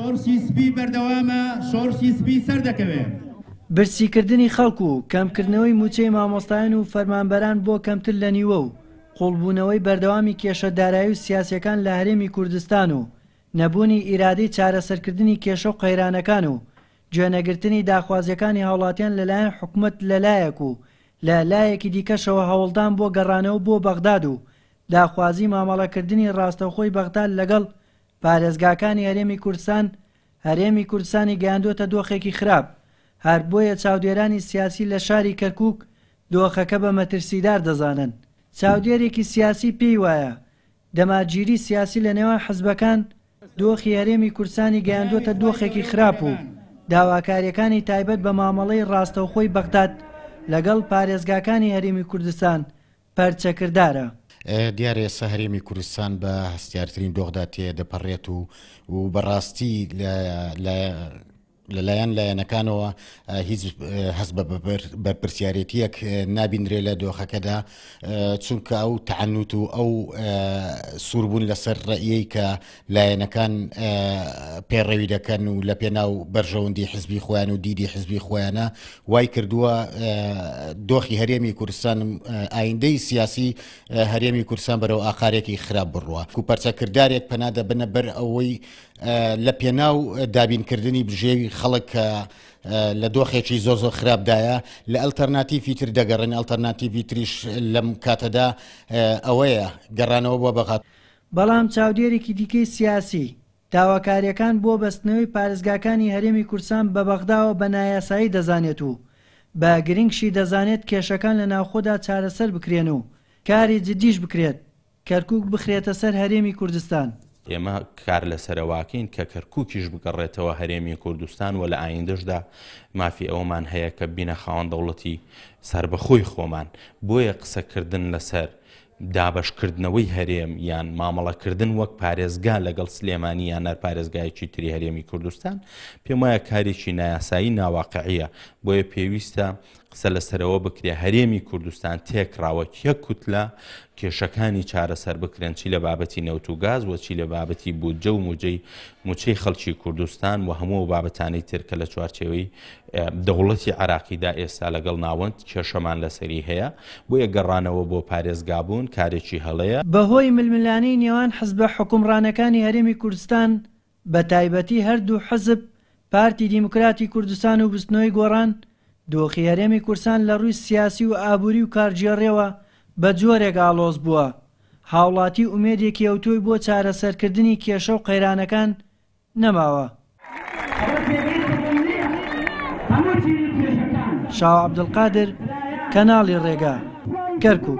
شۆرشی سپی بەردەوامە شۆرشی سپی سەر دەکەوێت. برسیکردنی خەڵکو و کەمکردنەوەی موچەی مامۆستایان و فەرمانبەران بۆ کەمتر لە نیوە و قوڵبوونەوەی بەردەوامی کێشەدارایی و سیاسەکان لە هەرێمی کوردستان و نەبوونی ئیرادەی چارەسەرکردنی کێشە و قەیرانەکان و گوێنەگرتنی داخوازیەکانی هاوڵاتیان لەلایەن حکومت لەلایەک و لە لایەکی دیکەشەوە هەوڵدان بۆ گەڕانەوە بۆ بەغداد و داخوازی مامەڵەکردنی ڕاستەوخۆی بەغداد لەگەڵ پارێزگاکانی هەرێمی کوردستان هەرێمی کوردستانی گەاندوتە دۆخێکی خراپ هەر بۆیە چاودێرانی سیاسی لە شاری کەرکک دۆخەکە بە مەترسیدار دەزانن چاودێرێکی سیاسی پێی وایە دەماگیری سیاسی لە نێوان حەزبەکان دۆخی هەرێمی کوردستانی گەیاندوتە دۆخێکی خراپ و داواکاریەکانی تایبەت بە مامەڵەی ڕاستەوخۆی بەغداد لەگەڵ پارێزگاکانی هەرێمی کوردستان پەرچەکردارە. دیارە ئێستا هەرێمی کوردستان بە هەستارترین دۆغدا تێ دەپەڕێت و و بەڕاستی لەلایەن لایەنەکانەوە هیچ هەز بە بەرپسیارەتیەک نابینرێ لە دۆخەکەدا چونکە ئەو تعنوت و ئەو سووربوون لەسەر ڕئیەی کە لایەنەکان پێڕەوی دەکەن و لە پێناو بەرژەوەندی حزبی خۆیان و دیدی حزبی خۆیانە وای کردووە دۆخی هەرێمی کوردستان ئایندەی سیاسی هەرێمی کوردستان بەرەو ئاقارێکی خراپ بڕوە و پەرچەکردارێک پەنادە بنە بەر ئەوەی لە پێناو دابینکردنی بژێوی خەڵک کە لە دۆخێکی زۆ زۆ خراپدایە لە ئەلتەرناتیفی تر دەگەڕێن ئەلتەرناتیوی تریش لەم کاتەدا ئەوەیە گەڕانەوە بۆ بەغات بەڵام چاودێرێکی دیکەی سیاسی داواکاریەکان بۆ بەستنەوەی پارێزگاکانی هەرێمی کورسان بە بەغداوە بە نایاسایی دەزانێت و بە گرنگشی دەزانێت کێشەکان لە ناوخۆدا چارەسەر بکرێن و کاری جدیش بکرێت کەرکک بخرێتە سەر هەرێمی کوردستان. ئێمە کار لەسەرەواکەین کە کەرکووکیش بگەڕێتەوە هەرێمی کوردستان و لە ئایندەشدا مافی ئەومان هەیە کە بینە خاوەن دەوڵەتی سربەخۆی خۆمان بۆیە قسەکردن لەسەر دابشکردنەوەی هەرێم یان مامەڵەکردن وەک پارێزگا لەگەڵ سلێمانی یان نەر پارێزگایکی تری هەرێمی کوردستان پێم وایە کارێکی نایاسایی ناواقعیە بۆیە پێویستە قسە لەسەرەوە بکرێ هەرێمی کوردستان تێکراوە یەک کووت لە کێشەکانی چارەسەر بکرێن چی لە بابەتی نەوت و گاز وە چی لە بابەتی بودجە و موجەی موچەی خەڵکی کوردستان و هەموو بابەتانی ترکە لە چوارچێوەی دەوڵەتی عراقیدا ئێستا لەگەڵ ناوەند کێشەمان لەسەری هەیە بۆ یە گەڕانەوە بۆ پارێزگابوون کارێکی هەڵەیە بەهۆی ململانەی نێوان حزبە حکومڕانەکانی هەرێمی کوردستان بە تایبەتی هەردوو حەزب پارتی دیموکراتی کوردستان و بستنەوەی گۆڕان دۆخی هەرێمی کورسان لە ڕووی سیاسی و ئابووری و کارجیێڕێەوە بە جۆرێک ئالۆز بووە هاوڵاتی ئومێدێکی ئەوتۆی بۆ چارەسەرکردنی کێشە و قەیرانەکان نەماوە شاو عبدڵقادر کەناڵی ڕێگا کەرکوو